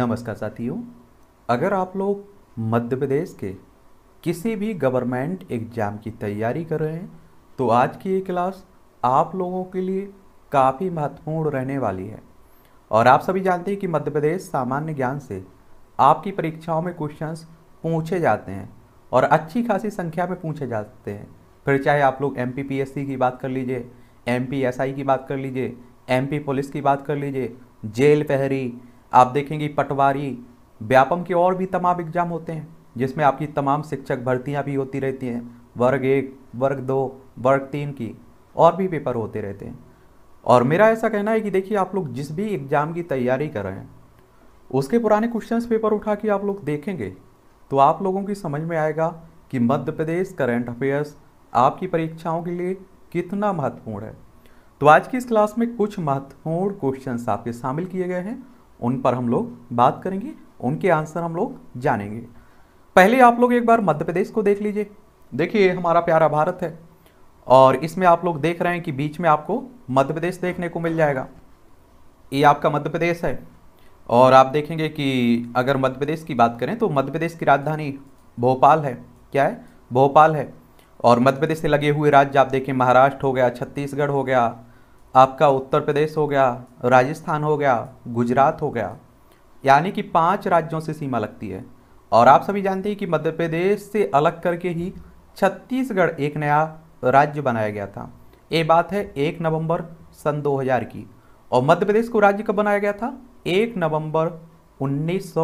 नमस्कार साथियों अगर आप लोग मध्य प्रदेश के किसी भी गवर्नमेंट एग्ज़ाम की तैयारी कर रहे हैं तो आज की ये क्लास आप लोगों के लिए काफ़ी महत्वपूर्ण रहने वाली है और आप सभी जानते हैं कि मध्य प्रदेश सामान्य ज्ञान से आपकी परीक्षाओं में क्वेश्चंस पूछे जाते हैं और अच्छी खासी संख्या में पूछे जाते हैं फिर चाहे आप लोग एम की बात कर लीजिए एम की बात कर लीजिए एम पुलिस की बात कर लीजिए जेल पहरी आप देखेंगे पटवारी व्यापम के और भी तमाम एग्जाम होते हैं जिसमें आपकी तमाम शिक्षक भर्तियाँ भी होती रहती हैं वर्ग एक वर्ग दो वर्ग तीन की और भी पेपर होते रहते हैं और मेरा ऐसा कहना है कि देखिए आप लोग जिस भी एग्ज़ाम की तैयारी कर रहे हैं उसके पुराने क्वेश्चंस पेपर उठा के आप लोग देखेंगे तो आप लोगों की समझ में आएगा कि मध्य प्रदेश करेंट अफेयर्स आपकी परीक्षाओं के लिए कितना महत्वपूर्ण है तो आज की इस क्लास में कुछ महत्वपूर्ण क्वेश्चंस आपके शामिल किए गए हैं उन पर हम लोग बात करेंगे उनके आंसर हम लोग जानेंगे पहले आप लोग एक बार मध्य प्रदेश को देख लीजिए देखिए हमारा प्यारा भारत है और इसमें आप लोग देख रहे हैं कि बीच में आपको मध्य प्रदेश देखने को मिल जाएगा ये आपका मध्य प्रदेश है और आप देखेंगे कि अगर मध्य प्रदेश की बात करें तो मध्य प्रदेश की राजधानी भोपाल है क्या है भोपाल है और मध्य प्रदेश से लगे हुए राज्य आप देखें महाराष्ट्र हो गया छत्तीसगढ़ हो गया आपका उत्तर प्रदेश हो गया राजस्थान हो गया गुजरात हो गया यानी कि पांच राज्यों से सीमा लगती है और आप सभी जानते हैं कि मध्य प्रदेश से अलग करके ही छत्तीसगढ़ एक नया राज्य बनाया गया था ये बात है एक नवंबर सन 2000 की और मध्य प्रदेश को राज्य कब बनाया गया था एक नवंबर उन्नीस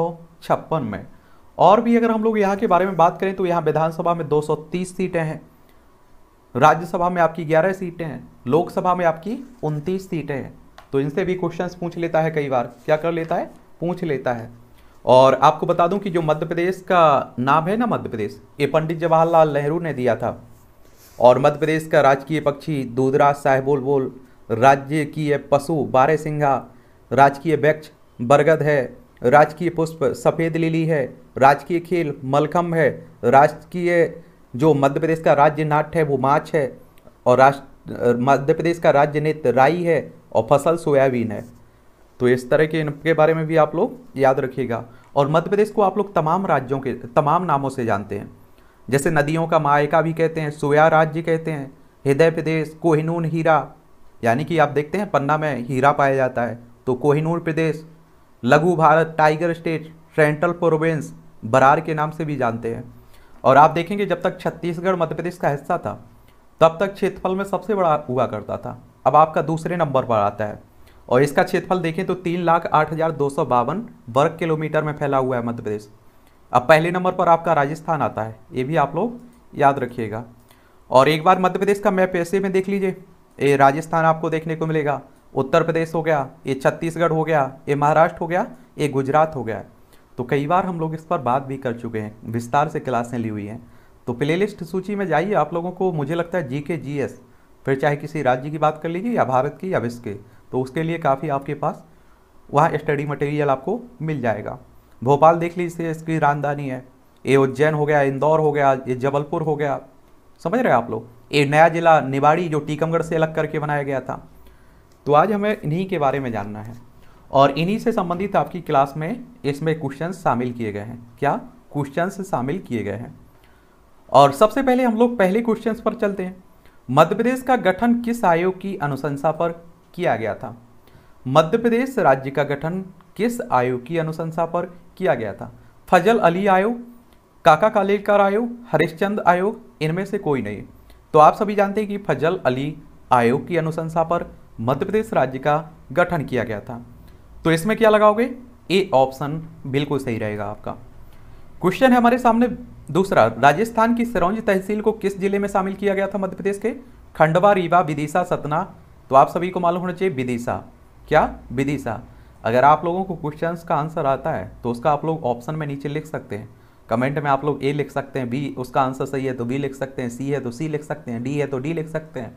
में और भी अगर हम लोग यहाँ के बारे में बात करें तो यहाँ विधानसभा में दो सीटें हैं राज्यसभा में आपकी 11 सीटें हैं लोकसभा में आपकी उनतीस सीटें हैं तो इनसे भी क्वेश्चंस पूछ लेता है कई बार क्या कर लेता है पूछ लेता है और आपको बता दूं कि जो मध्य प्रदेश का नाम है ना मध्य प्रदेश ये पंडित जवाहरलाल नेहरू ने दिया था और मध्य प्रदेश का राजकीय पक्षी दूधराज साहेबोल बोल राज्य की पशु बारे सिंघा राजकीय वृक्ष बरगद है राजकीय पुष्प सफ़ेद लिली है राजकीय खेल मलखम है राजकीय जो मध्य प्रदेश का राज्य नाट्य है वो माछ है और राष्ट्र मध्य प्रदेश का राज्य नेत राई है और फसल सोयाबीन है तो इस तरह के इनके बारे में भी आप लोग याद रखिएगा और मध्य प्रदेश को आप लोग तमाम राज्यों के तमाम नामों से जानते हैं जैसे नदियों का मायका भी कहते हैं सोया राज्य कहते हैं हृदय प्रदेश कोहिनून हीरा यानी कि आप देखते हैं पन्ना में हीरा पाया जाता है तो Kohinoor Pradesh Laghu Bharat tiger state central province Berar के नाम से भी जानते हैं और आप देखेंगे जब तक छत्तीसगढ़ मध्य प्रदेश का हिस्सा था तब तक क्षेत्रफल में सबसे बड़ा हुआ करता था अब आपका दूसरे नंबर पर आता है और इसका क्षेत्रफल देखें तो तीन लाख आठ हज़ार दो सौ बावन वर्ग किलोमीटर में फैला हुआ है मध्य प्रदेश अब पहले नंबर पर आपका राजस्थान आता है ये भी आप लोग याद रखिएगा और एक बार मध्य प्रदेश का मैप ऐसे में देख लीजिए ये राजस्थान आपको देखने को मिलेगा उत्तर प्रदेश हो गया ये छत्तीसगढ़ हो गया ये महाराष्ट्र हो गया ये गुजरात हो गया तो कई बार हम लोग इस पर बात भी कर चुके हैं विस्तार से क्लासें ली हुई हैं तो प्लेलिस्ट सूची में जाइए आप लोगों को मुझे लगता है जी के जी एस फिर चाहे किसी राज्य की बात कर लीजिए या भारत की या विश्व के तो उसके लिए काफ़ी आपके पास वहाँ स्टडी मटेरियल आपको मिल जाएगा भोपाल देख लीजिए इसकी राजधानी है ये उज्जैन हो गया इंदौर हो गया ये जबलपुर हो गया समझ रहे हैं आप लोग ये नया जिला निवाड़ी जो टीकमगढ़ से अलग करके बनाया गया था तो आज हमें इन्हीं के बारे में जानना है और इन्हीं से संबंधित आपकी क्लास में इसमें क्वेश्चन शामिल किए गए हैं क्या क्वेश्चन शामिल किए गए हैं और सबसे पहले हम लोग पहले क्वेश्चन पर चलते हैं मध्य प्रदेश का गठन किस आयोग की अनुशंसा पर किया गया था मध्य प्रदेश राज्य का गठन किस आयोग की अनुशंसा पर किया गया था फजल अली आयोग काका कालेकर आयोग हरिश्चंद आयोग इनमें से कोई नहीं तो आप सभी जानते हैं कि फजल अली आयोग की अनुशंसा पर मध्य प्रदेश राज्य का गठन किया गया था तो इसमें क्या लगाओगे ए ऑप्शन बिल्कुल सही रहेगा आपका क्वेश्चन है हमारे सामने दूसरा राजस्थान की सिरौंज तहसील को किस जिले में शामिल किया गया था मध्य प्रदेश के खंडवा रीवा विदिशा सतना तो आप सभी को मालूम होना चाहिए विदिशा क्या विदिशा अगर आप लोगों को क्वेश्चंस का आंसर आता है तो उसका आप लोग ऑप्शन में नीचे लिख सकते हैं कमेंट में आप लोग ए लिख सकते हैं बी उसका आंसर सही है तो बी लिख सकते हैं सी है तो सी लिख सकते हैं डी है तो डी लिख सकते हैं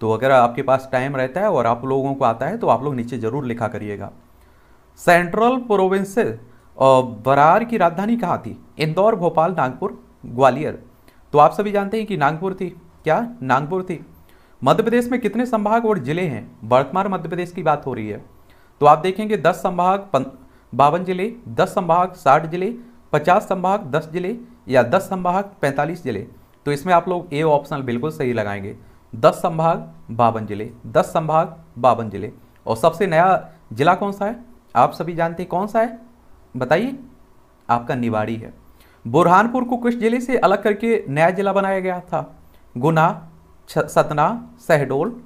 तो अगर आपके पास टाइम रहता है और आप लोगों को आता है तो आप लोग नीचे ज़रूर लिखा करिएगा सेंट्रल प्रोविंसेज बरार की राजधानी कहाँ थी इंदौर भोपाल नागपुर ग्वालियर तो आप सभी जानते हैं कि नागपुर थी क्या नागपुर थी मध्य प्रदेश में कितने संभाग और जिले हैं वर्तमान मध्य प्रदेश की बात हो रही है तो आप देखेंगे दस संभाग बावन जिले दस संभाग साठ जिले पचास संभाग दस जिले या दस संभाग पैंतालीस जिले तो इसमें आप लोग ए ऑप्शन बिल्कुल सही लगाएंगे दस संभाग बावन जिले दस संभाग बावन जिले और सबसे नया जिला कौन सा है आप सभी जानते हैं कौन सा है बताइए आपका निवाड़ी है बुरहानपुर को किस जिले से अलग करके नया जिला बनाया गया था गुना सतना सहडोल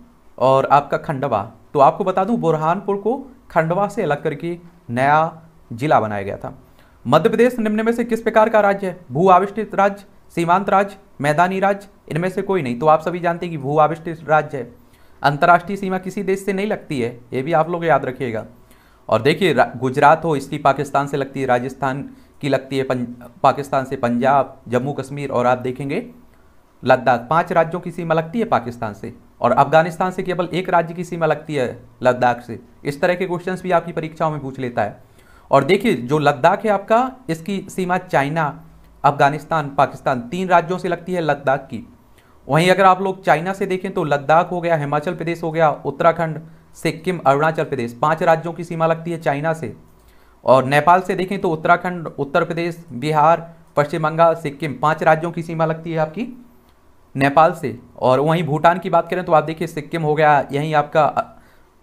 और आपका खंडवा तो आपको बता दूं बुरहानपुर को खंडवा से अलग करके नया जिला बनाया गया था मध्य प्रदेश निम्न में से किस प्रकार का राज्य है भू आविष्टित राज्य सीमांत राज्य मैदानी राज्य इनमें से कोई नहीं तो आप सभी जानते हैं कि भू आविष्टित राज्य है अंतर्राष्ट्रीय सीमा किसी देश से नहीं लगती है ये भी आप लोग याद रखिएगा और देखिए गुजरात हो इसकी पाकिस्तान से लगती है राजस्थान की लगती है पाकिस्तान से पंजाब जम्मू कश्मीर और आप देखेंगे लद्दाख पांच राज्यों की सीमा लगती है पाकिस्तान से और अफगानिस्तान से केवल एक राज्य की सीमा लगती है लद्दाख से इस तरह के क्वेश्चंस भी आपकी परीक्षाओं में पूछ लेता है और देखिए जो लद्दाख है आपका इसकी सीमा चाइना अफगानिस्तान पाकिस्तान तीन राज्यों से लगती है लद्दाख की वहीं अगर आप लोग चाइना से देखें तो लद्दाख हो गया हिमाचल प्रदेश हो गया उत्तराखंड सिक्किम अरुणाचल प्रदेश पांच राज्यों की सीमा लगती है चाइना से और नेपाल से देखें तो उत्तराखंड उत्तर प्रदेश बिहार पश्चिम बंगाल सिक्किम पांच राज्यों की सीमा लगती है आपकी नेपाल से और वहीं भूटान की बात करें तो आप देखिए सिक्किम हो गया यहीं आपका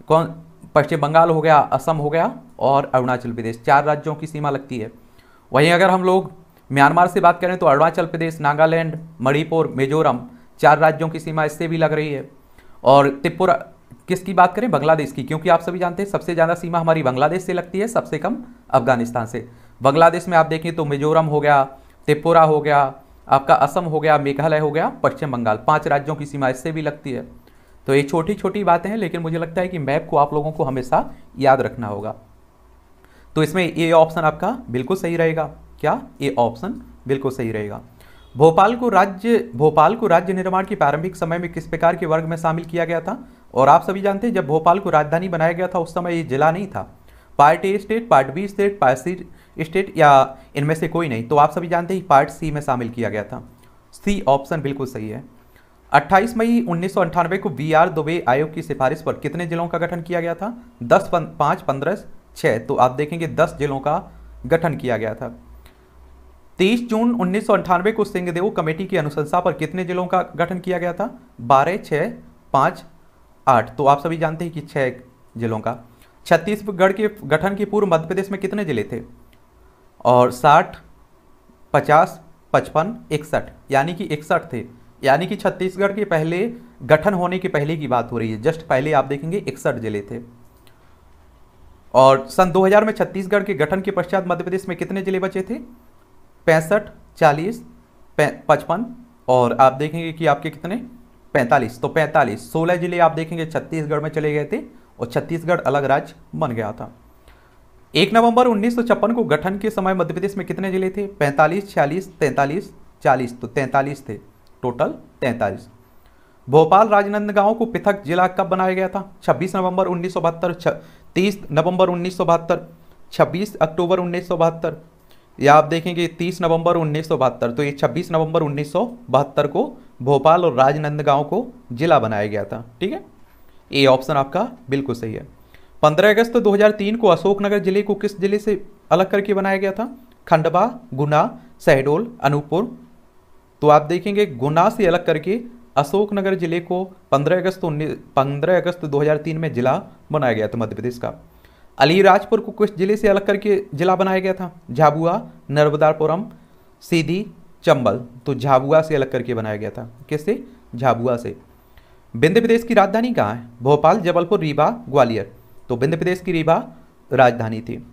कौन पश्चिम बंगाल हो गया असम हो गया और अरुणाचल प्रदेश चार राज्यों की सीमा लगती है वहीं अगर हम लोग म्यांमार से बात करें तो अरुणाचल प्रदेश नागालैंड मणिपुर मिजोरम चार राज्यों की सीमा इससे भी लग रही है और त्रिपुरा किसकी बात करें बांग्लादेश की क्योंकि आप सभी जानते हैं सबसे ज़्यादा सीमा हमारी बांग्लादेश से लगती है सबसे कम अफगानिस्तान से बांग्लादेश में आप देखें तो मिजोरम हो गया त्रिपुरा हो गया आपका असम हो गया मेघालय हो गया पश्चिम बंगाल पांच राज्यों की सीमा इससे भी लगती है तो ये छोटी छोटी बातें हैं लेकिन मुझे लगता है कि मैप को आप लोगों को हमेशा याद रखना होगा तो इसमें ये ऑप्शन आपका बिल्कुल सही रहेगा क्या ये ऑप्शन बिल्कुल सही रहेगा भोपाल को राज्य भोपाल को राज्य निर्माण के प्रारंभिक समय में किस प्रकार के वर्ग में शामिल किया गया था और आप सभी जानते हैं जब भोपाल को राजधानी बनाया गया था उस समय ये जिला नहीं था part A state part B state part C state या इनमें से कोई नहीं तो आप सभी जानते हैं पार्ट सी में शामिल किया गया था सी ऑप्शन बिल्कुल सही है 28 मई उन्नीस को वी आर दुबे आयोग की सिफारिश पर कितने जिलों का गठन किया गया था दस पाँच पंद्रह छः तो आप देखेंगे दस जिलों का गठन किया गया था तेईस जून उन्नीस को सिंहदेव कमेटी की अनुशंसा पर कितने जिलों का गठन किया गया था बारह छः पाँच आठ तो आप सभी जानते हैं कि छः जिलों का छत्तीसगढ़ के गठन के पूर्व मध्य प्रदेश में कितने जिले थे और साठ पचास पचपन इकसठ यानी कि इकसठ थे यानी कि छत्तीसगढ़ के पहले गठन होने के पहले की बात हो रही है जस्ट पहले आप देखेंगे इकसठ जिले थे और सन 2000 में छत्तीसगढ़ के गठन के पश्चात मध्य प्रदेश में कितने जिले बचे थे पैंसठ चालीस पचपन और आप देखेंगे कि आपके कितने पैंतालीस तो पैंतालीस सोलह जिले आप देखेंगे छत्तीसगढ़ में चले गए थे और छत्तीसगढ़ अलग राज्य बन गया था एक नवंबर उन्नीस को गठन के समय मध्य प्रदेश में कितने जिले थे पैंतालीस छियालीस तैंतालीस चालीस तो तैंतालीस थे टोटल तैंतालीस भोपाल राजनंदगांव को पृथक जिला कब बनाया गया था 26 नवंबर उन्नीस सौ 30 नवंबर उन्नीस सौ 26 अक्टूबर उन्नीस सौ या आप देखेंगे 30 नवंबर उन्नीस तो ये 26 नवंबर उन्नीस को भोपाल और राजनंदगांव को जिला बनाया गया था ठीक है ए ऑप्शन आपका बिल्कुल सही है 15 अगस्त 2003 को अशोकनगर जिले को किस जिले से अलग करके बनाया गया था खंडवा गुना शहडोल अनूपपुर तो आप देखेंगे गुना से अलग करके अशोकनगर जिले को पंद्रह अगस्त उन्नीस पंद्रह अगस्त तीन में जिला बनाया गया था मध्य प्रदेश का अलीराजपुर को किस जिले से अलग करके जिला बनाया गया था झाबुआ नर्मदापुरम सीधी चंबल तो झाबुआ से अलग करके बनाया गया था किससे झाबुआ से विंध्य प्रदेश की राजधानी कहाँ है भोपाल जबलपुर रीवा ग्वालियर तो विंध्य प्रदेश की रीवा राजधानी थी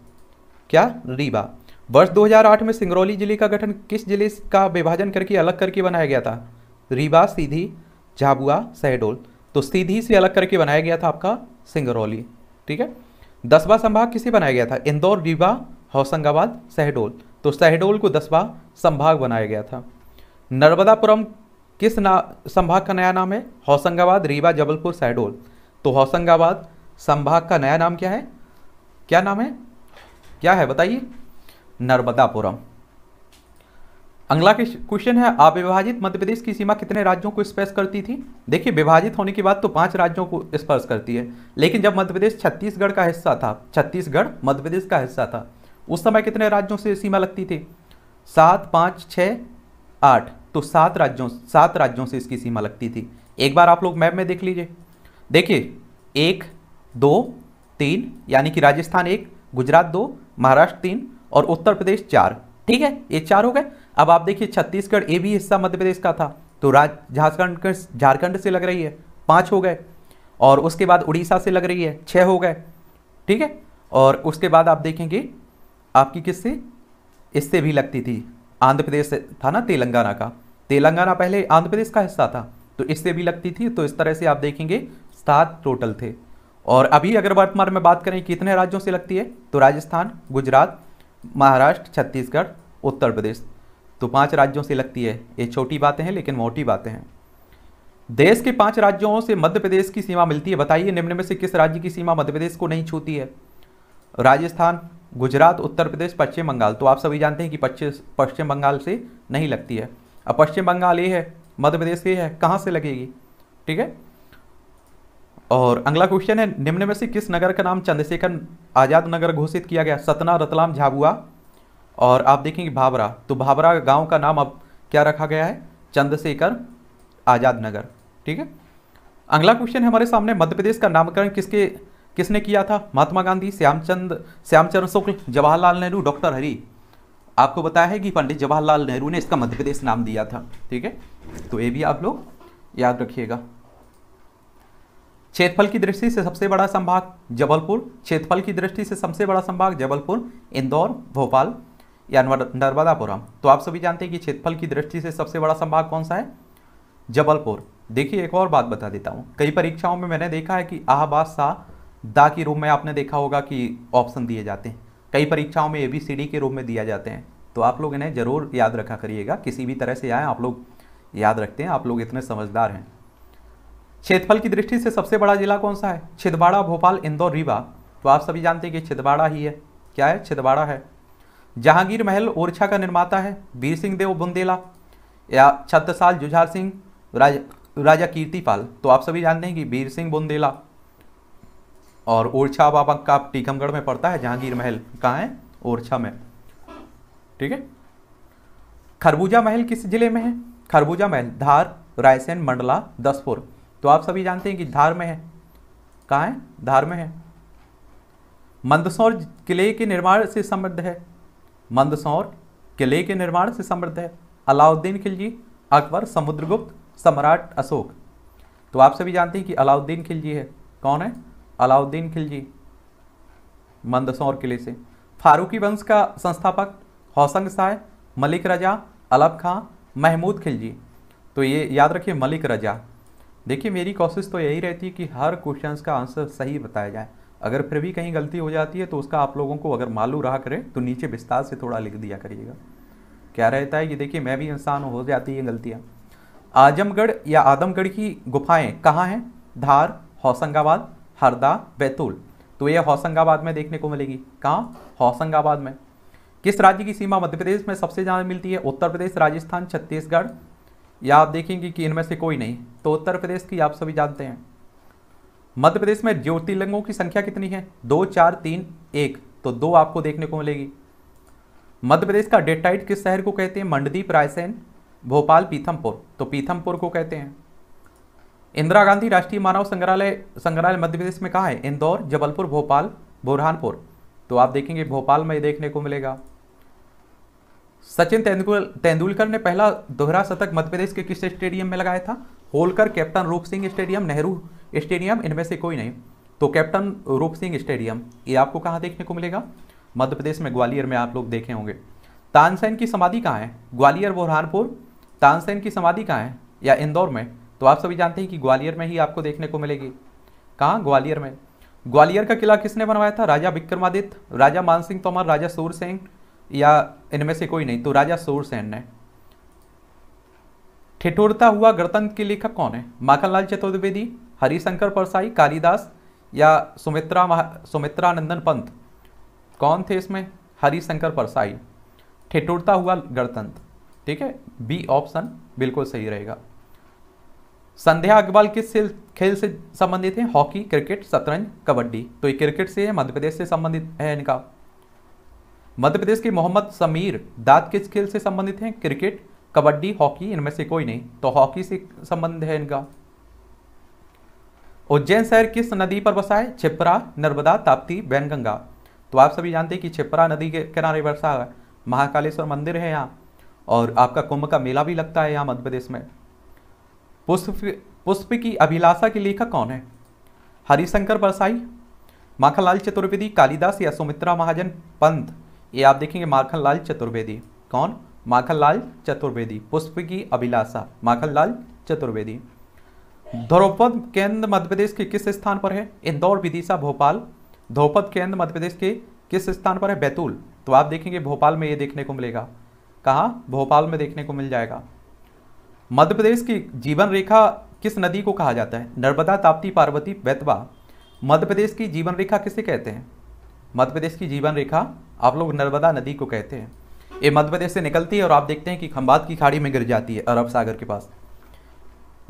क्या रीवा वर्ष 2008 में सिंगरौली जिले का गठन किस जिले का विभाजन करके अलग करके बनाया गया था रीवा सीधी झाबुआ सहडोल तो सीधी से अलग करके बनाया गया था आपका सिंगरौली ठीक है दसवा संभाग किसे बनाया गया था इंदौर रीवा होशंगाबाद शहडोल तो शहडोल को दसवा संभाग बनाया गया था नर्मदापुरम किस ना संभाग का नया नाम है होशंगाबाद रीवा जबलपुर शहडोल तो होशंगाबाद संभाग का नया नाम क्या है क्या नाम है क्या है बताइए नर्मदापुरम अगला क्वेश्चन है अविभाजित मध्य प्रदेश की सीमा कितने राज्यों को स्पर्श करती थी देखिए विभाजित होने के बाद तो पांच राज्यों को स्पर्श करती है लेकिन जब मध्य प्रदेश छत्तीसगढ़ का हिस्सा था छत्तीसगढ़ मध्य प्रदेश का हिस्सा था उस समय कितने राज्यों से सीमा लगती थी सात पाँच छः आठ तो सात राज्यों सात राज्यों से इसकी सीमा लगती थी एक बार आप लोग मैप में देख लीजिए देखिए एक दो तीन यानी कि राजस्थान एक गुजरात दो महाराष्ट्र तीन और उत्तर प्रदेश चार ठीक है ये चार हो गए अब आप देखिए छत्तीसगढ़ ए भी हिस्सा मध्य प्रदेश का था तो राज झारखंड झारखंड से लग रही है पाँच हो गए और उसके बाद उड़ीसा से लग रही है छः हो गए ठीक है और उसके बाद आप देखेंगे आपकी किससे इससे भी लगती थी आंध्र प्रदेश था ना तेलंगाना का तेलंगाना पहले आंध्र प्रदेश का हिस्सा था तो इससे भी लगती थी तो इस तरह से आप देखेंगे सात टोटल थे और अभी अगर वर्तमान में बात करें कितने राज्यों से लगती है तो राजस्थान गुजरात महाराष्ट्र छत्तीसगढ़ उत्तर प्रदेश तो पांच राज्यों से लगती है ये छोटी बातें हैं लेकिन मोटी बातें हैं देश के पांच राज्यों से मध्य प्रदेश की सीमा मिलती है बताइए निम्न में से किस राज्य की सीमा मध्य प्रदेश को नहीं छूती है राजस्थान गुजरात उत्तर प्रदेश पश्चिम बंगाल तो आप सभी जानते हैं कि पश्चिम पश्चिम बंगाल से नहीं लगती है अब पश्चिम बंगाल ये है मध्य प्रदेश ये है कहाँ से लगेगी ठीक है और अगला क्वेश्चन है निम्न में से किस नगर का नाम चंद्रशेखर आज़ाद नगर घोषित किया गया सतना रतलाम झाबुआ और आप देखेंगे भाबरा तो भाबरा गांव का नाम अब क्या रखा गया है चंद्रशेखर आज़ाद नगर ठीक है अगला क्वेश्चन है हमारे सामने मध्य प्रदेश का नामकरण किसके किसने किया था महात्मा गांधी श्यामचंद श्यामचरण शुक्ल जवाहरलाल नेहरू डॉक्टर हरी आपको बताया है कि पंडित जवाहरलाल नेहरू ने इसका मध्य प्रदेश नाम दिया था ठीक है तो ये भी आप लोग याद रखिएगा क्षेत्रफल की दृष्टि से सबसे बड़ा संभाग जबलपुर क्षेत्रफल की दृष्टि से सबसे बड़ा संभाग जबलपुर इंदौर भोपाल या नर्मदापुरम तो आप सभी जानते हैं कि क्षेत्रफल की दृष्टि से सबसे बड़ा संभाग कौन सा है जबलपुर देखिए एक और बात बता देता हूँ कई परीक्षाओं में मैंने देखा है कि आहबाद शाह दा के रूप में आपने देखा होगा कि ऑप्शन दिए जाते हैं कई परीक्षाओं में ए बी सी डी के रूप में दिया जाते हैं तो आप लोग इन्हें ज़रूर याद रखा करिएगा किसी भी तरह से आए आप लोग याद रखते हैं आप लोग इतने समझदार हैं क्षेत्रफल की दृष्टि से सबसे बड़ा जिला कौन सा है छिदवाड़ा भोपाल इंदौर रीवा तो आप सभी जानते हैं कि छिदवाड़ा ही है क्या है छिदवाड़ा है जहांगीर महल ओरछा का निर्माता है वीर सिंह देव बुंदेला या छत्रसाल जुझार सिंह राज, राजा कीर्तिपाल तो आप सभी जानते हैं कि वीर सिंह बुंदेला और ओरछा बाबा का टीकमगढ़ में पड़ता है जहांगीर महल कहाँ है ओरछा में ठीक है खरबूजा महल किस जिले में है खरबूजा महल धार रायसेन मंडला दसपुर तो आप सभी जानते हैं कि धार में है कहाँ है धार में है मंदसौर किले के निर्माण से संबद्ध है मंदसौर किले के निर्माण से समृद्ध है अलाउद्दीन खिलजी अकबर समुद्रगुप्त सम्राट अशोक तो आप सभी जानते हैं कि अलाउद्दीन खिलजी है कौन है अलाउद्दीन खिलजी मंदसौर किले से फारूकी वंश का संस्थापक हौसंग साय मलिक रजा अलब खां महमूद खिलजी तो ये याद रखिए मलिक रजा देखिए मेरी कोशिश तो यही रहती है कि हर क्वेश्चन का आंसर सही बताया जाए अगर फिर भी कहीं गलती हो जाती है तो उसका आप लोगों को अगर मालूम रहा करे तो नीचे विस्तार से थोड़ा लिख दिया करिएगा क्या रहता है ये देखिए मैं भी इंसान हो जाती है गलतियाँ आजमगढ़ या आदमगढ़ की गुफाएं कहाँ हैं धार होशंगाबाद हरदा बैतूल तो ये होशंगाबाद में देखने को मिलेगी कहाँ होशंगाबाद में किस राज्य की सीमा मध्य प्रदेश में सबसे ज़्यादा मिलती है उत्तर प्रदेश राजस्थान छत्तीसगढ़ या आप देखेंगे कि इनमें से कोई नहीं तो उत्तर प्रदेश की आप सभी जानते हैं मध्य प्रदेश में ज्योतिर्लिंगों की संख्या कितनी है दो चार तीन एक तो दो आपको देखने को मिलेगी मध्य प्रदेश का डेटाइट किस शहर को कहते हैं मंडदीप रायसेन भोपाल पीथमपुर तो पीथमपुर को कहते हैं इंदिरा गांधी राष्ट्रीय मानव संग्रहालय संग्रहालय मध्य प्रदेश में कहाँ है इंदौर जबलपुर भोपाल बुरहानपुर तो आप देखेंगे भोपाल में देखने को मिलेगा सचिन तेंदुलकर ने पहला दोहरा शतक मध्यप्रदेश के किस स्टेडियम में लगाया था होलकर कैप्टन रूप सिंह स्टेडियम नेहरू स्टेडियम इनमें से कोई नहीं तो कैप्टन रूप सिंह स्टेडियम ये आपको कहाँ देखने को मिलेगा मध्य प्रदेश में ग्वालियर में आप लोग देखे होंगे तानसेन की समाधि कहाँ है ग्वालियर बुरहानपुर तानसेन की समाधि कहाँ है या इंदौर में तो आप सभी जानते हैं कि ग्वालियर में ही आपको देखने को मिलेगी कहाँ ग्वालियर में ग्वालियर का किला किसने बनवाया था राजा विक्रमादित्य राजा मानसिंह तोमर राजा सूरसेन या इनमें से कोई नहीं तो राजा सूरसेन ने ठिठुरता हुआ गणतंत्र के लेखक कौन है माखनलाल चतुर्वेदी हरिशंकर परसाई कालिदास या सुमित्रा सुमित्रानंदन पंत कौन थे इसमें हरिशंकर परसाई ठिठुरता हुआ गणतंत्र ठीक है बी ऑप्शन बिल्कुल सही रहेगा संध्या अग्रवाल किस खेल से संबंधित है हॉकी क्रिकेट शतरंज कबड्डी तो ये क्रिकेट से है मध्य प्रदेश से संबंधित है इनका मध्य प्रदेश के मोहम्मद समीर दाद किस खेल से संबंधित हैं क्रिकेट कबड्डी हॉकी इनमें से कोई नहीं तो हॉकी से संबंध है इनका उज्जैन शहर किस नदी पर बसा है छिपरा नर्मदा ताप्ती बैनगंगा तो आप सभी जानते हैं कि छिपरा नदी के किनारे बरसा है महाकालेश्वर मंदिर है यहाँ और आपका कुंभ का मेला भी लगता है यहाँ मध्य प्रदेश में पुष्प पुष्प की अभिलाषा के लेखक कौन है हरिशंकर बरसाई माखनलाल चतुर्वेदी कालिदास या सुमित्रा महाजन पंत ये आप देखेंगे माखनलाल चतुर्वेदी कौन माखनलाल चतुर्वेदी पुष्प की अभिलाषा माखनलाल चतुर्वेदी द्रौपद केंद्र मध्य प्रदेश के किस स्थान पर है इंदौर विदिशा भोपाल ध्रौपद केंद्र मध्य प्रदेश के किस स्थान पर है बैतूल तो आप देखेंगे भोपाल में ये देखने को मिलेगा कहाँ भोपाल में देखने को मिल जाएगा मध्य प्रदेश की जीवन रेखा किस नदी को कहा जाता है नर्मदा ताप्ती पार्वती बैतवा मध्य प्रदेश की जीवन रेखा किसे कहते हैं मध्य प्रदेश की जीवन रेखा आप लोग नर्मदा नदी को कहते हैं ये मध्य प्रदेश से निकलती है और आप देखते हैं कि खम्बात की खाड़ी में गिर जाती है अरब सागर के पास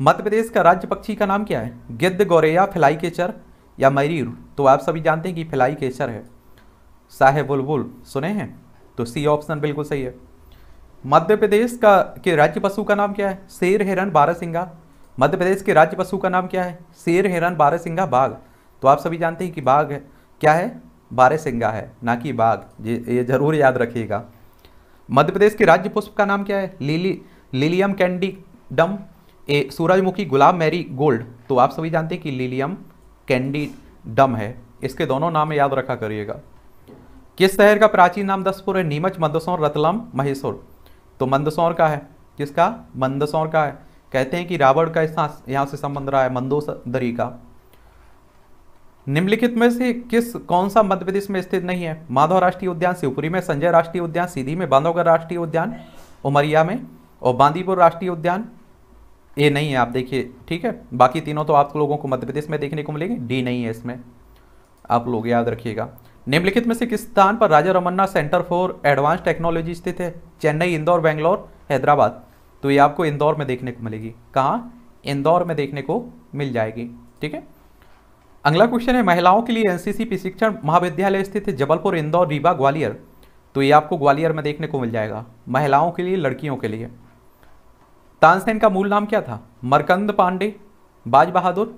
मध्य प्रदेश का राज्य पक्षी का नाम क्या है गिद्ध गौरेया फिलाई केचर या मयूर तो आप सभी जानते हैं कि फिलाई केचर है साहे बुलबुल सुने हैं तो सी ऑप्शन बिल्कुल सही है मध्य प्रदेश का के राज्य पशु का नाम क्या है शेर हिरन बारहसिंगा मध्य प्रदेश के राज्य पशु का नाम क्या है शेर हिरन बारहसिंगा बाघ तो आप सभी जानते हैं कि बाघ क्या है बारहसिंगा है ना कि बाघ ये जरूर याद रखिएगा मध्य प्रदेश के राज्य पुष्प का नाम क्या है लिली लिलियम कैंडी डम ए सूरजमुखी गुलाब मैरी गोल्ड तो आप सभी जानते हैं कि लिलियम कैंडी डम है इसके दोनों नाम याद रखा करिएगा किस शहर का प्राचीन नाम दसपुर है नीमच मंदसौर रतलम महेश्वर तो मंदसौर का है किसका मंदसौर का है कहते हैं कि रावण का यहाँ से संबंध रहा है मंदोदरी का निम्नलिखित में से किस कौन सा मध्य प्रदेश में स्थित नहीं है माधव राष्ट्रीय उद्यान शिवपुरी में संजय राष्ट्रीय उद्यान सीधी में बांधवगढ़ राष्ट्रीय उद्यान उमरिया में और बांदीपुर राष्ट्रीय उद्यान ए नहीं है आप देखिए ठीक है बाकी तीनों तो आप लोगों को मध्य प्रदेश में देखने को मिलेंगे डी नहीं है इसमें आप लोग याद रखिएगा निम्नलिखित में से किस स्थान पर Raja Ramanna centre for advance technology स्थित है चेन्नई इंदौर बेंगलोर हैदराबाद तो ये आपको इंदौर में देखने को मिलेगी कहाँ इंदौर में देखने को मिल जाएगी ठीक है अगला क्वेश्चन है महिलाओं के लिए एनसीसी प्रशिक्षण महाविद्यालय स्थित है जबलपुर इंदौर रीवा ग्वालियर तो ये आपको ग्वालियर में देखने को मिल जाएगा महिलाओं के लिए लड़कियों के लिए तानसेन का मूल नाम क्या था मरकंद पांडे बाज बहादुर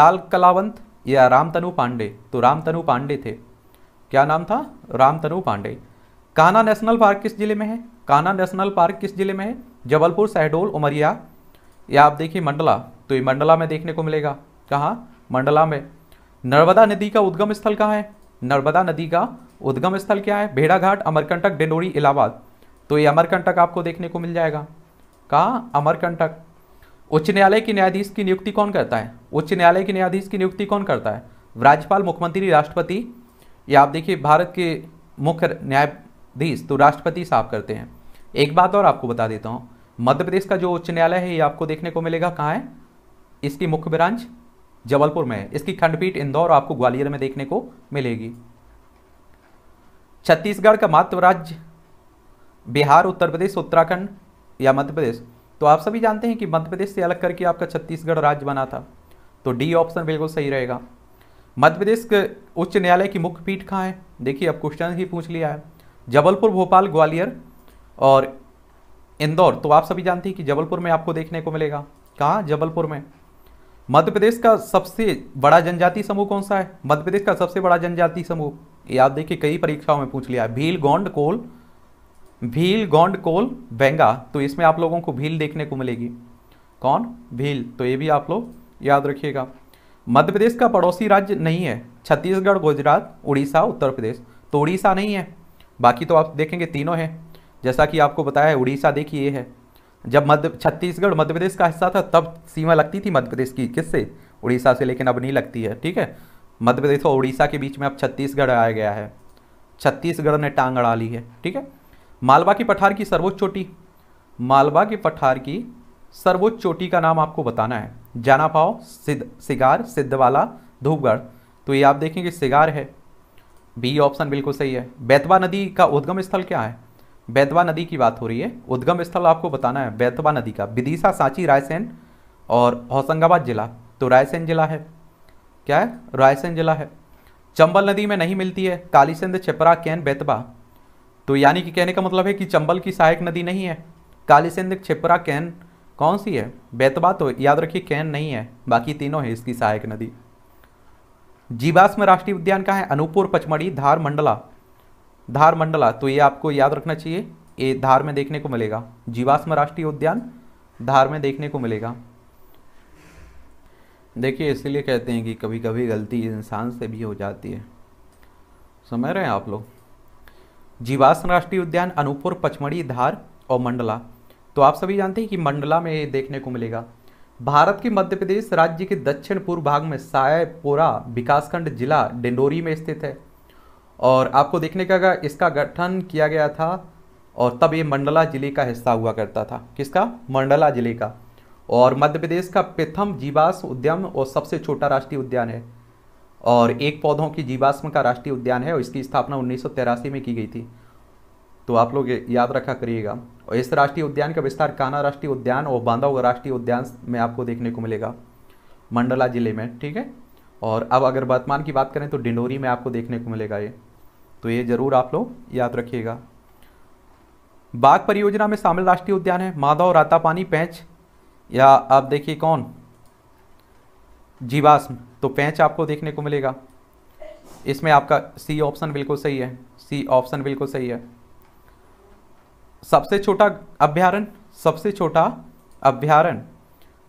लाल कलावंत या रामतनु पांडे तो रामतनु पांडे थे क्या नाम था रामतनु पांडे कान्हा नेशनल पार्क किस जिले में है कान्हा नेशनल पार्क किस जिले में है जबलपुर शहडोल उमरिया या आप देखिए मंडला तो ये मंडला में देखने को मिलेगा कहाँ मंडला में नर्मदा नदी का उद्गम स्थल कहाँ है नर्मदा नदी का उद्गम स्थल क्या है भेड़ाघाट अमरकंटक डिंडोरी इलाहाबाद तो ये अमरकंटक आपको देखने को मिल जाएगा कहाँ अमरकंटक उच्च न्यायालय के न्यायाधीश की नियुक्ति कौन करता है उच्च न्यायालय के न्यायाधीश की नियुक्ति कौन करता है राज्यपाल मुख्यमंत्री राष्ट्रपति या आप देखिए भारत के मुख्य न्यायाधीश तो राष्ट्रपति साहब करते हैं एक बात और आपको बता देता हूँ मध्य प्रदेश का जो उच्च न्यायालय है ये आपको देखने को मिलेगा कहाँ है इसकी मुख्य ब्रांच जबलपुर में है इसकी खंडपीठ इंदौर आपको ग्वालियर में देखने को मिलेगी छत्तीसगढ़ का मातृ राज्य बिहार उत्तर प्रदेश उत्तराखंड या मध्य प्रदेश तो आप सभी जानते हैं कि मध्य प्रदेश से अलग करके आपका छत्तीसगढ़ राज्य बना था तो डी ऑप्शन बिल्कुल सही रहेगा मध्य प्रदेश के उच्च न्यायालय की मुख्य पीठ कहाँ है देखिए अब क्वेश्चन ही पूछ लिया है जबलपुर भोपाल ग्वालियर और इंदौर तो आप सभी जानते हैं कि जबलपुर में आपको देखने को मिलेगा कहाँ जबलपुर में मध्य प्रदेश का सबसे बड़ा जनजाति समूह कौन सा है मध्य प्रदेश का सबसे बड़ा जनजाति समूह याद आप देखिए कई परीक्षाओं में पूछ लिया है भील गोंड कोल भील गोंड कोल बेंगा तो इसमें आप लोगों को भील देखने को मिलेगी कौन भील तो ये भी आप लोग याद रखिएगा मध्य प्रदेश का पड़ोसी राज्य नहीं है छत्तीसगढ़ गुजरात उड़ीसा उत्तर प्रदेश तो उड़ीसा नहीं है बाकी तो आप देखेंगे तीनों हैं जैसा कि आपको बताया है उड़ीसा देखिए ये है जब मध्य छत्तीसगढ़ मध्य प्रदेश का हिस्सा था तब सीमा लगती थी मध्य प्रदेश की किससे उड़ीसा से लेकिन अब नहीं लगती है ठीक है मध्य प्रदेश और उड़ीसा के बीच में अब छत्तीसगढ़ आया गया है छत्तीसगढ़ ने टांग अड़ा ली है ठीक है मालवा की पठार की सर्वोच्च चोटी मालवा की पठार की सर्वोच्च चोटी का नाम आपको बताना है जाना पाओ सिद्ध सिगार सिद्धवाला धूपगढ़ तो ये आप देखेंगे सिगार है बी ऑप्शन बिल्कुल सही है बैतवा नदी का उद्गम स्थल क्या है बैतवा नदी की बात हो रही है उद्गम स्थल आपको बताना है बैतवा नदी का विदिशा सांची रायसेन और होशंगाबाद जिला तो रायसेन जिला है क्या है रायसेन जिला है चंबल नदी में नहीं मिलती है कालीसिंध छिपरा कैन बैतवा तो यानी कि कहने का मतलब है कि चंबल की सहायक नदी नहीं है कालीसिंध छिपरा कैन कौन सी है बैतवा तो याद रखिए कैन नहीं है बाकी तीनों है इसकी सहायक नदी जीवाश्म राष्ट्रीय उद्यान का है अनूपपुर पचमढ़ी धार मंडला धार मंडला तो ये आपको याद रखना चाहिए ये धार में देखने को मिलेगा जीवाश्म राष्ट्रीय उद्यान धार में देखने को मिलेगा देखिए इसीलिए कहते हैं कि कभी कभी गलती इंसान से भी हो जाती है समझ रहे हैं आप लोग जीवाश्म राष्ट्रीय उद्यान अनूपपुर पचमढ़ी धार और मंडला तो आप सभी जानते हैं कि मंडला में ये देखने को मिलेगा भारत के मध्य प्रदेश राज्य के दक्षिण पूर्व भाग में सायपुरा विकासखंड जिला डिंडोरी में स्थित है और आपको देखने का अगर इसका गठन किया गया था और तब ये मंडला जिले का हिस्सा हुआ करता था किसका मंडला जिले का और मध्य प्रदेश का प्रथम जीवाश्म उद्यम और सबसे छोटा राष्ट्रीय उद्यान है और एक पौधों की जीवाश्म का राष्ट्रीय उद्यान है और इसकी स्थापना उन्नीस में की गई थी तो आप लोग याद रखा करिएगा और इस राष्ट्रीय उद्यान का विस्तार काना राष्ट्रीय उद्यान और बांधव राष्ट्रीय उद्यान में आपको देखने को मिलेगा मंडला जिले में ठीक है और अब अगर वर्तमान की बात करें तो डिंडोरी में आपको देखने को मिलेगा ये तो ये ज़रूर आप लोग याद रखिएगा बाघ परियोजना में शामिल राष्ट्रीय उद्यान है माधव रातापानी पैंच या आप देखिए कौन जीवाश्म तो पैंच आपको देखने को मिलेगा इसमें आपका सी ऑप्शन बिल्कुल सही है सी ऑप्शन बिल्कुल सही है सबसे छोटा अभ्यारण सबसे छोटा अभ्यारण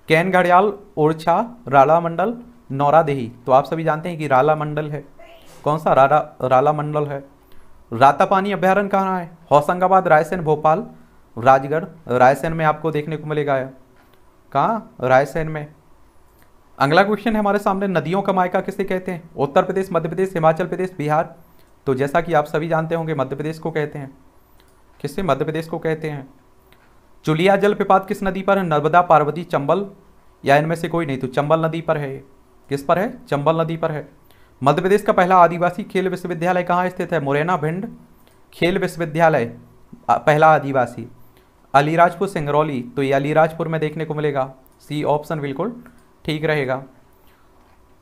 कैन घड़ियाल ओरछा राला मंडल नौरादेही तो आप सभी जानते हैं कि राला मंडल है कौन सा राला राला मंडल है रातापानी अभ्यारण्य कहाँ है होशंगाबाद रायसेन भोपाल राजगढ़ रायसेन में आपको देखने को मिलेगा कहाँ रायसेन में अगला क्वेश्चन है हमारे सामने नदियों का मायका किसे कहते हैं उत्तर प्रदेश मध्य प्रदेश हिमाचल प्रदेश बिहार तो जैसा कि आप सभी जानते होंगे मध्य प्रदेश को कहते हैं किसे मध्य प्रदेश को कहते हैं चुलिया जलप्रपात किस नदी पर है नर्मदा पार्वती चंबल या इनमें से कोई नहीं तो चंबल नदी पर है किस पर है चंबल नदी पर है मध्य प्रदेश का पहला आदिवासी खेल विश्वविद्यालय कहाँ स्थित है मुरैना भिंड खेल विश्वविद्यालय पहला आदिवासी अलीराजपुर सिंगरौली तो ये अलीराजपुर में देखने को मिलेगा सी ऑप्शन बिल्कुल ठीक रहेगा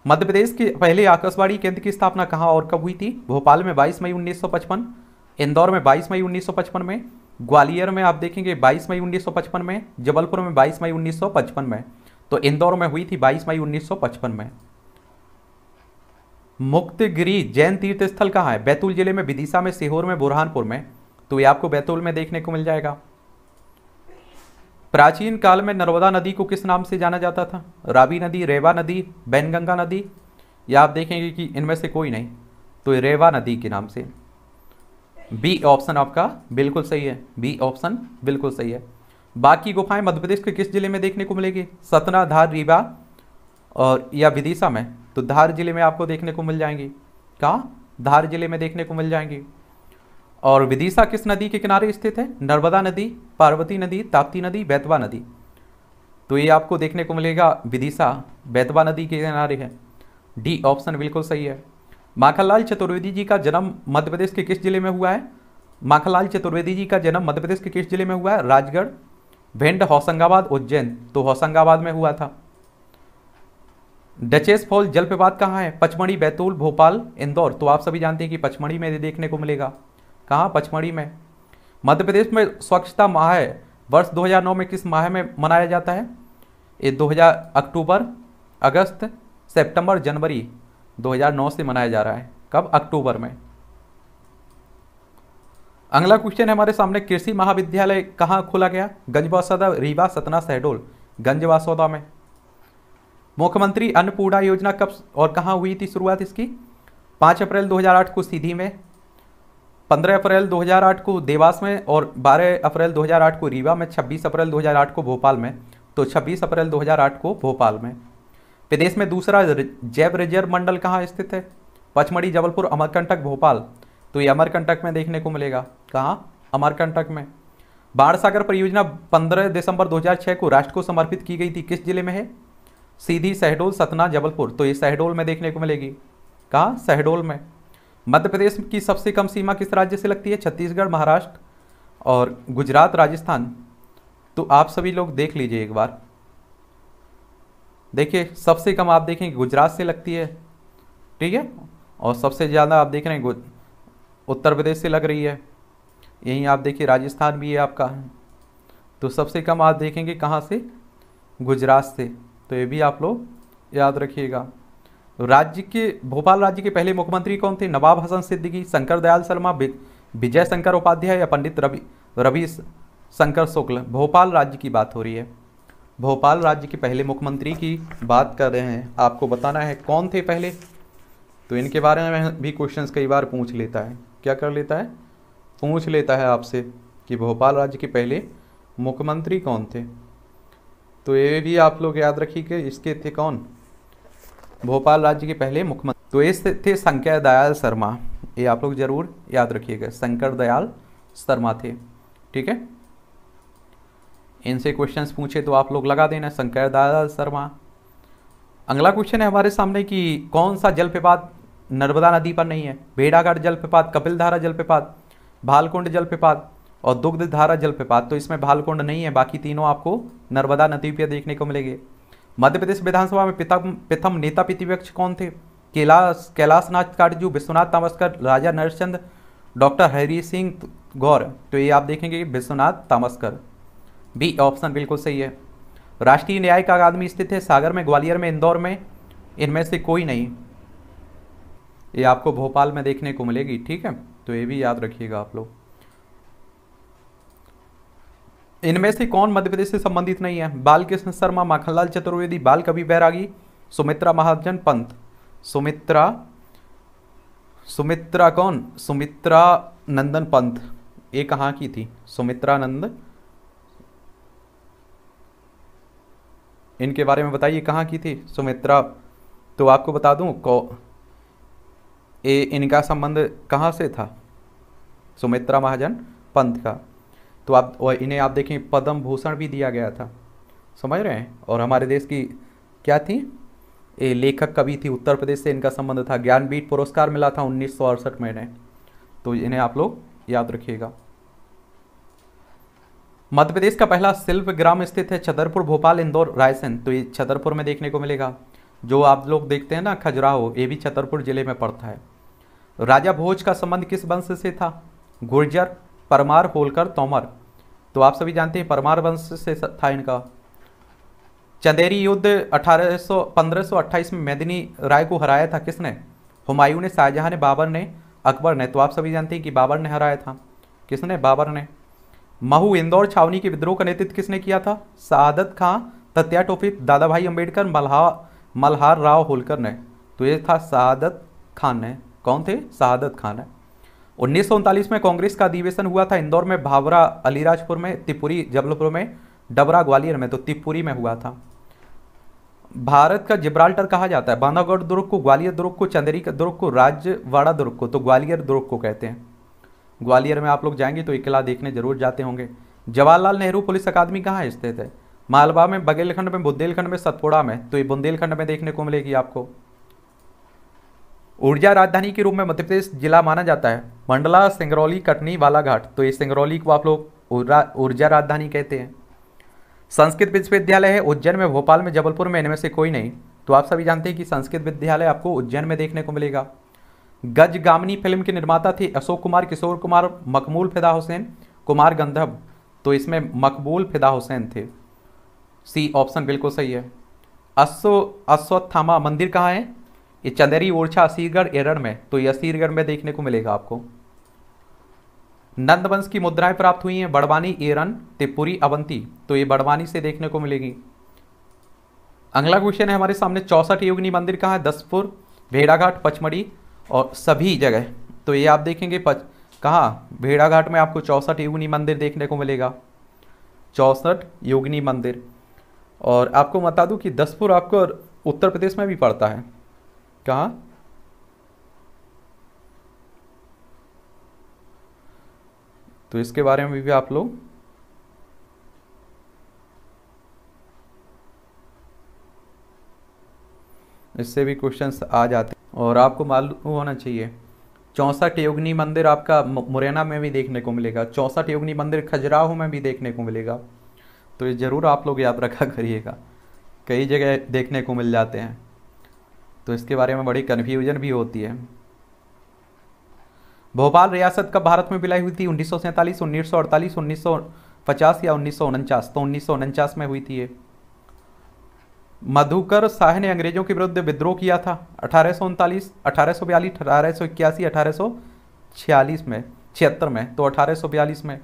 मध्य प्रदेश के पहले आकाशवाणी केंद्र की स्थापना कहाँ और कब हुई थी भोपाल में 22 मई 1955, इंदौर में 22 मई 1955 में ग्वालियर में आप देखेंगे 22 मई 1955 में जबलपुर में 22 मई 1955 में तो इंदौर में हुई थी 22 मई 1955 में मुक्तगिरी जैन तीर्थ स्थल कहाँ है बैतूल जिले में विदिशा में सीहोर में बुरहानपुर में तो ये आपको बैतूल में देखने को मिल जाएगा प्राचीन काल में नर्मदा नदी को किस नाम से जाना जाता था रावी नदी रेवा नदी बैनगंगा नदी या आप देखेंगे कि इनमें से कोई नहीं तो ये रेवा नदी के नाम से बी ऑप्शन आपका बिल्कुल सही है बी ऑप्शन बिल्कुल सही है बाकी गुफाएं मध्य प्रदेश के किस जिले में देखने को मिलेगी सतना धार रीवा और या विदिशा में तो धार जिले में आपको देखने को मिल जाएंगी कहाँ धार जिले में देखने को मिल जाएंगी और विदिशा किस नदी के किनारे स्थित है नर्मदा नदी पार्वती नदी ताप्ती नदी बैतवा नदी तो ये आपको देखने को मिलेगा विदिशा बैतवा नदी के किनारे है डी ऑप्शन बिल्कुल सही है माखनलाल चतुर्वेदी जी का जन्म मध्य प्रदेश के किस जिले में हुआ है माखनलाल चतुर्वेदी जी का जन्म मध्य प्रदेश के किस जिले में हुआ है राजगढ़ भिंड होशंगाबाद उज्जैन तो होशंगाबाद में हुआ था डचेस फॉल जलप्रपात कहाँ है पचमढ़ी बैतूल भोपाल इंदौर तो आप सभी जानते हैं कि पचमढ़ी में देखने को मिलेगा कहाँ पचमढ़ी में मध्य प्रदेश में स्वच्छता माह है वर्ष 2009 में किस माह में मनाया जाता है ये 2000 अक्टूबर अगस्त सितंबर जनवरी 2009 से मनाया जा रहा है कब अक्टूबर में अगला क्वेश्चन है हमारे सामने कृषि महाविद्यालय कहाँ खोला गया गंजवासौदा रीवा सतना शहडोल गंजवासौदा में मुख्यमंत्री अन्नपूर्णा योजना कब और कहाँ हुई थी शुरुआत इसकी पाँच अप्रैल 2008 को सीधी में पंद्रह अप्रैल 2008 को देवास में और बारह अप्रैल 2008 को रीवा में छब्बीस अप्रैल 2008 को भोपाल में तो छब्बीस अप्रैल 2008 को भोपाल में प्रदेश में दूसरा जैव रिजर्व मंडल कहाँ स्थित है पचमढ़ी जबलपुर अमरकंटक भोपाल तो ये अमरकंटक में देखने को मिलेगा कहाँ अमरकंटक में बाढ़ सागर परियोजना पंद्रह दिसंबर दो को राष्ट्र को समर्पित की गई थी किस जिले में है सीधी शहडोल सतना जबलपुर तो ये शहडोल में देखने को मिलेगी कहाँ शहडोल में मध्य प्रदेश की सबसे कम सीमा किस राज्य से लगती है छत्तीसगढ़ महाराष्ट्र और गुजरात राजस्थान तो आप सभी लोग देख लीजिए एक बार देखिए सबसे कम आप देखेंगे गुजरात से लगती है ठीक है और सबसे ज़्यादा आप देख रहे हैं उत्तर प्रदेश से लग रही है यहीं आप देखिए राजस्थान भी है आपका तो सबसे कम आप देखेंगे कहाँ से गुजरात से तो ये भी आप लोग याद रखिएगा राज्य के भोपाल राज्य के पहले मुख्यमंत्री कौन थे नवाब हसन सिद्दीकी शंकर दयाल शर्मा विजय शंकर उपाध्याय या पंडित रवि रवि शंकर शुक्ल भोपाल राज्य की बात हो रही है भोपाल राज्य के पहले मुख्यमंत्री की बात कर रहे हैं आपको बताना है कौन थे पहले तो इनके बारे में भी क्वेश्चन कई बार पूछ लेता है क्या कर लेता है पूछ लेता है आपसे कि भोपाल राज्य के पहले मुख्यमंत्री कौन थे तो ये भी आप लोग याद रखिए कि इसके थे कौन भोपाल राज्य के पहले मुख्यमंत्री तो ये थे शंकर दयाल शर्मा ये आप लोग जरूर याद रखिएगा शंकर दयाल शर्मा थे ठीक है इनसे क्वेश्चंस पूछे तो आप लोग लगा देना शंकर दयाल शर्मा अगला क्वेश्चन है हमारे सामने कि कौन सा जलप्रपात नर्मदा नदी पर नहीं है भेड़ाघाट जलप्रपात कपिलधारा जलप्रपात भालकुंड जलप्रपात और दुग्ध धारा जलप्रपात तो इसमें भालकुंड नहीं है बाकी तीनों आपको नर्मदा नदी पर देखने को मिलेंगे मध्य प्रदेश विधानसभा में पिता प्रथम नेता प्रतिपक्ष कौन थे कैलाश कैलाश नाथ काटजू विश्वनाथ तामस्कर राजा नरचंद डॉक्टर हरी सिंह गौर तो ये आप देखेंगे विश्वनाथ तामस्कर बी ऑप्शन बिल्कुल सही है राष्ट्रीय न्यायिक अकादमी स्थित है सागर में ग्वालियर में इंदौर में इनमें से कोई नहीं ये आपको भोपाल में देखने को मिलेगी ठीक है तो ये भी याद रखिएगा आप लोग इनमें से कौन मध्य प्रदेश से संबंधित नहीं है बालकृष्ण शर्मा माखनलाल चतुर्वेदी बाल कवि बैरागी सुमित्रा महाजन पंत सुमित्रा सुमित्रा कौन सुमित्रा नंदन पंत ये कहाँ की थी सुमित्रा नंद इनके बारे में बताइए कहाँ की थी सुमित्रा तो आपको बता दूँ कौ ये इनका संबंध कहाँ से था सुमित्रा महाजन पंत का तो आप और इन्हें आप देखें पद्म भूषण भी दिया गया था समझ रहे हैं और हमारे देश की क्या थी ये लेखक कवि थी उत्तर प्रदेश से इनका संबंध था ज्ञानपीठ पुरस्कार मिला था उन्नीस में इन्हें तो इन्हें आप लोग याद रखिएगा मध्य प्रदेश का पहला शिल्प ग्राम स्थित है छतरपुर भोपाल इंदौर रायसेन तो ये छतरपुर में देखने को मिलेगा जो आप लोग देखते हैं ना खजुराहो ये भी छतरपुर जिले में पड़ता है राजा भोज का संबंध किस वंश से था गुर्जर परमार होलकर तोमर तो आप सभी जानते हैं परमार वंश से था इनका चंदेरी युद्ध अठारह सौ में मेदिनी राय को हराया था किसने हुमायूं ने शाहजहां ने बाबर ने अकबर ने तो आप सभी जानते हैं कि बाबर ने हराया था किसने बाबर ने महू इंदौर छावनी के विद्रोह का नेतृत्व किसने किया था सादत खां तत्या टोपी दादा भाई अम्बेडकर मल्हा मल्हार राव होलकर ने तो ये था सादत खान ने कौन थे सादत खान है उन्नीस में कांग्रेस का अधिवेशन हुआ था इंदौर में भावरा अलीराजपुर में तिपुरी जबलपुर में डबरा ग्वालियर में तो तिपुरी में हुआ था भारत का जिब्राल्टर कहा जाता है बांधागढ़ दुर्ग को ग्वालियर दुर्ग को चंदेरी दुर्ग को राजवाड़ा दुर्ग को तो ग्वालियर दुर्ग को कहते हैं ग्वालियर में आप लोग जाएंगे तो इकला देखने जरूर जाते होंगे जवाहरलाल नेहरू पुलिस अकादमी कहाँ स्थित है मालवा में बघेलखंड में बुंदेलखंड में सतपुड़ा में तो ये बुंदेलखंड में देखने को मिलेगी आपको ऊर्जा राजधानी के रूप में मध्य प्रदेश जिला माना जाता है मंडला सिंगरौली कटनी बालाघाट तो ये सिंगरौली को आप लोग ऊर्जा राजधानी कहते हैं संस्कृत विश्वविद्यालय है उज्जैन में भोपाल में जबलपुर में इनमें से कोई नहीं तो आप सभी जानते हैं कि संस्कृत विद्यालय आपको उज्जैन में देखने को मिलेगा गज गामनी फिल्म के निर्माता थे अशोक कुमार किशोर कुमार मकबूल फिदा हुसैन कुमार गंधर्व तो इसमें मकबूल फिदा हुसैन थे सी ऑप्शन बिल्कुल सही है अश्व अश्वत्थामा मंदिर कहाँ है ये चंदेरी ओरछा असीरगढ़ एरड़ में तो ये असीरगढ़ में देखने को मिलेगा आपको नंदवंश की मुद्राएं प्राप्त हुई हैं बड़वानी एरन त्रिपुरी अवंती तो ये बड़वानी से देखने को मिलेगी अगला क्वेश्चन है हमारे सामने चौसठ योगिनी मंदिर कहाँ है दसपुर भेड़ाघाट पचमढ़ी और सभी जगह तो ये आप देखेंगे पच कहाँ भेड़ाघाट में आपको चौसठ योगिनी मंदिर देखने को मिलेगा चौसठ योगिनी मंदिर और आपको बता दूँ कि दसपुर आपको उत्तर प्रदेश में भी पड़ता है कहाँ तो इसके बारे में भी आप लोग इससे भी क्वेश्चंस आ जाते हैं और आपको मालूम होना चाहिए चौंसठ योगनी मंदिर आपका मुरैना में भी देखने को मिलेगा चौंसठ योगनी मंदिर खजुराहो में भी देखने को मिलेगा तो ये ज़रूर आप लोग याद रखा करिएगा कई जगह देखने को मिल जाते हैं तो इसके बारे में बड़ी कन्फ्यूजन भी होती है भोपाल रियासत कब भारत में विलय हुई थी उन्नीस सौ सैंतालीस उन्नीस सौ अड़तालीस उन्नीस सौ पचास या उन्नीस सौ उनचास तो उन्नीस सौ उनचास में हुई थी ये मधुकर शाह ने अंग्रेजों के विरुद्ध विद्रोह किया था अठारह सौ उनतालीस अठारह सौ बयालीस अठारह सौ इक्यासी अठारह सौ छियालीस में छिहत्तर में तो अठारह सौ बयालीस में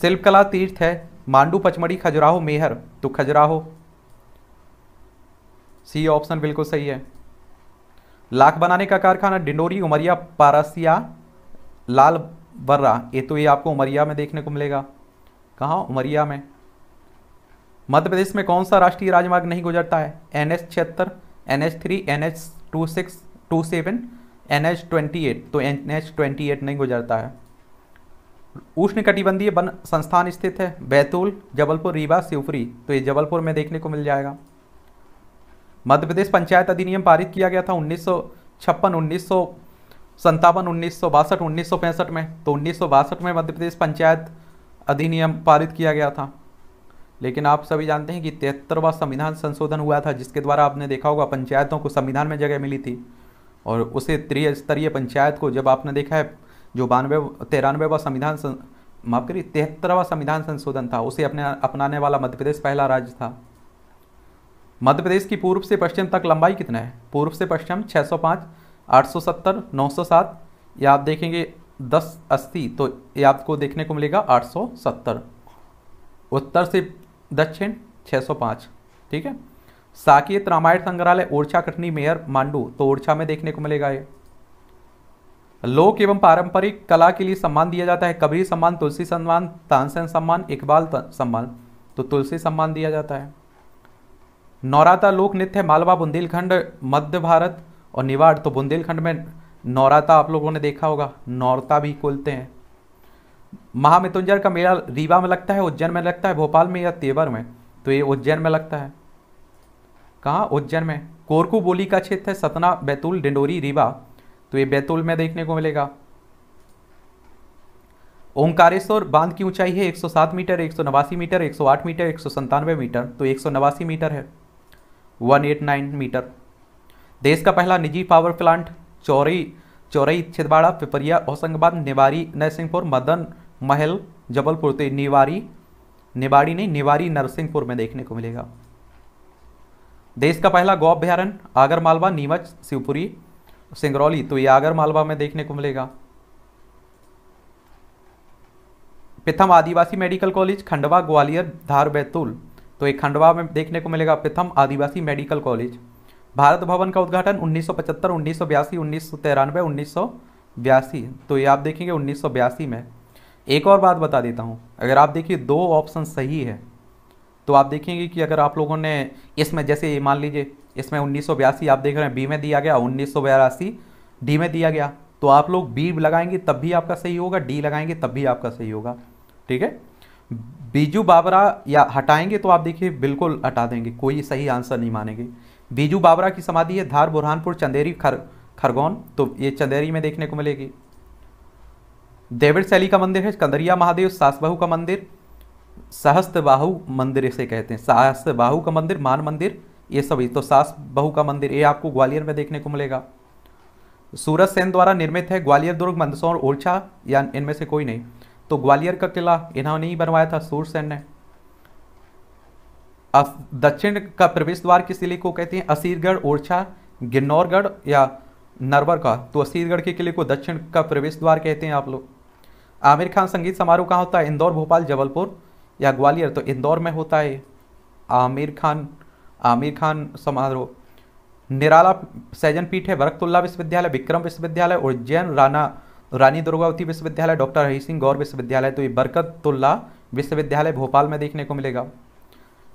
शिल्पकला तीर्थ है मांडू पचमढ़ी खजुराहो मेहर तो खजुराहो सी ऑप्शन बिल्कुल सही है लाख बनाने का कारखाना डिंडोरी उमरिया पारसिया लाल बर्रा ये तो ये आपको उमरिया में देखने को मिलेगा कहाँ उमरिया में मध्य प्रदेश में कौन सा राष्ट्रीय राजमार्ग नहीं गुजरता है एन एच छिहत्तर N H three N H two six two seven N H twenty eight तो एन एच ट्वेंटी एट नहीं गुजरता है उष्ण कटिबंधीय वन संस्थान स्थित है बैतूल जबलपुर रीवा शिवपुरी तो ये जबलपुर में देखने को मिल जाएगा मध्य प्रदेश पंचायत अधिनियम पारित किया गया था उन्नीस सौ छप्पन उन्नीस सौ संतावन उन्नीस सौ बासठ उन्नीस सौ पैंसठ में तो उन्नीस सौ बासठ में मध्य प्रदेश पंचायत अधिनियम पारित किया गया था लेकिन आप सभी जानते हैं कि तिहत्तरवा संविधान संशोधन हुआ था जिसके द्वारा आपने देखा होगा पंचायतों को संविधान में जगह मिली थी और उसे त्रिस्तरीय पंचायत को जब आपने देखा है जो बानवे तिरानवेवा संविधान माफ करिए तिहत्तरवा संविधान संशोधन था उसे अपने अपनाने वाला मध्य प्रदेश पहला राज्य था मध्य प्रदेश की पूर्व से पश्चिम तक लंबाई कितना है पूर्व से पश्चिम 605, 870, 907 या आप देखेंगे अस्सी तो ये आपको देखने को मिलेगा 870 उत्तर से दक्षिण 605 ठीक है साकेत रामायण संग्रहालय ओरछा कटनी मेयर मांडू तो ओरछा में देखने को मिलेगा ये लोक एवं पारंपरिक कला के लिए सम्मान दिया जाता है कबीर सम्मान तुलसी सम्मान तानसेन सम्मान इकबाल सम्मान तो तुलसी सम्मान दिया जाता है नौराता लोक नृत्य मालवा बुंदेलखंड मध्य भारत और निवाड़ तो बुंदेलखंड में नौराता आप लोगों ने देखा होगा नौरता भी खोलते हैं महामृत्युंजय का मेला रीवा में लगता है उज्जैन में लगता है भोपाल में या तेवर में तो ये उज्जैन में लगता है कहाँ उज्जैन में कोरकू बोली का क्षेत्र है सतना बैतूल डिंडोरी रीवा तो ये बैतूल में देखने को मिलेगा ओंकारेश्वर बांध की ऊंचाई है 107 मीटर एक मीटर एक मीटर एक मीटर तो एक मीटर है 189 मीटर देश का पहला निजी पावर प्लांट चौरई चौरई छिदवाड़ा पिपरिया होशंगाबाद निवारी नरसिंहपुर मदन महल जबलपुर तो निवारी निवाड़ी नहीं निवारी नरसिंहपुर में देखने को मिलेगा देश का पहला गौ अभ्यारण आगरमालवा नीमच शिवपुरी सिंगरौली तो ये आगरमालवा में देखने को मिलेगा प्रथम आदिवासी मेडिकल कॉलेज खंडवा ग्वालियर धार बैतूल तो एक खंडवा में देखने को मिलेगा प्रथम आदिवासी मेडिकल कॉलेज भारत भवन का उद्घाटन 1975, 1982, उन्नीस सौ तिरानवे उन्नीस तो ये आप देखेंगे उन्नीस में एक और बात बता देता हूँ अगर आप देखिए दो ऑप्शन सही है तो आप देखेंगे कि अगर आप लोगों ने इसमें जैसे ये मान लीजिए इसमें उन्नीस आप देख रहे हैं बी में दिया गया उन्नीस डी में दिया गया तो आप लोग बी लगाएंगे तब भी आपका सही होगा डी लगाएंगे तब भी आपका सही होगा ठीक है बीजू बाबरा या हटाएंगे तो आप देखिए बिल्कुल हटा देंगे कोई सही आंसर नहीं मानेंगे बीजू बाबरा की समाधि है धार बुरहानपुर चंदेरी खर खरगोन तो ये चंदेरी में देखने को मिलेगी देवड़ शैली का मंदिर है कंदरिया महादेव सासबहू का मंदिर सहस्त्र बाहु मंदिर इसे कहते हैं सहस्त्र का मंदिर मान मंदिर ये सभी तो सास बहू का मंदिर ये आपको ग्वालियर में देखने को मिलेगा सूरज सेन द्वारा निर्मित है ग्वालियर दुर्ग मंदसौर ओरछा या इनमें से कोई नहीं तो ग्वालियर का किला इन्होंने ही बनवाया था सूरसेन ने दक्षिण का प्रवेश द्वार किस किले को कहते हैं असीरगढ़ ओरछा गिन्नौरगढ़ या नरवर का तो असीरगढ़ के किले को दक्षिण का प्रवेश द्वार कहते हैं आप लोग आमिर खान संगीत समारोह कहाँ होता है इंदौर भोपाल जबलपुर या ग्वालियर तो इंदौर में होता है आमिर खान आमिर खान समारोह निराला सैजन पीठ है बरकतुल्ला विश्वविद्यालय विक्रम विश्वविद्यालय उज्जैन राणा रानी दुर्गावती विश्वविद्यालय डॉक्टर हरी सिंह गौर विश्वविद्यालय तो ये बरकतुल्ला विश्वविद्यालय भोपाल में देखने को मिलेगा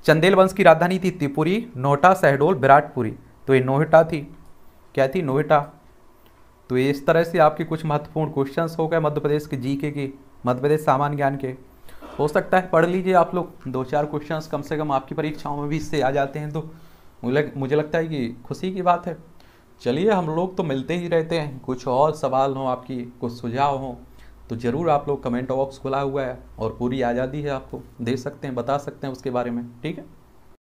चंदेल वंश की राजधानी थी त्रिपुरी नोहटा शहडोल विराटपुरी तो ये नोहटा थी क्या थी नोहटा तो ये इस तरह से आपके कुछ महत्वपूर्ण क्वेश्चंस हो गए मध्य प्रदेश के जीके के मध्य प्रदेश सामान्य ज्ञान के हो सकता है पढ़ लीजिए आप लोग दो चार क्वेश्चंस कम से कम आपकी परीक्षाओं में भी इससे आ जाते हैं तो मुझे लगता है कि खुशी की बात है चलिए हम लोग तो मिलते ही रहते हैं कुछ और सवाल हों आपकी कुछ सुझाव हों तो ज़रूर आप लोग कमेंट बॉक्स खुला हुआ है और पूरी आज़ादी है आपको दे सकते हैं बता सकते हैं उसके बारे में ठीक है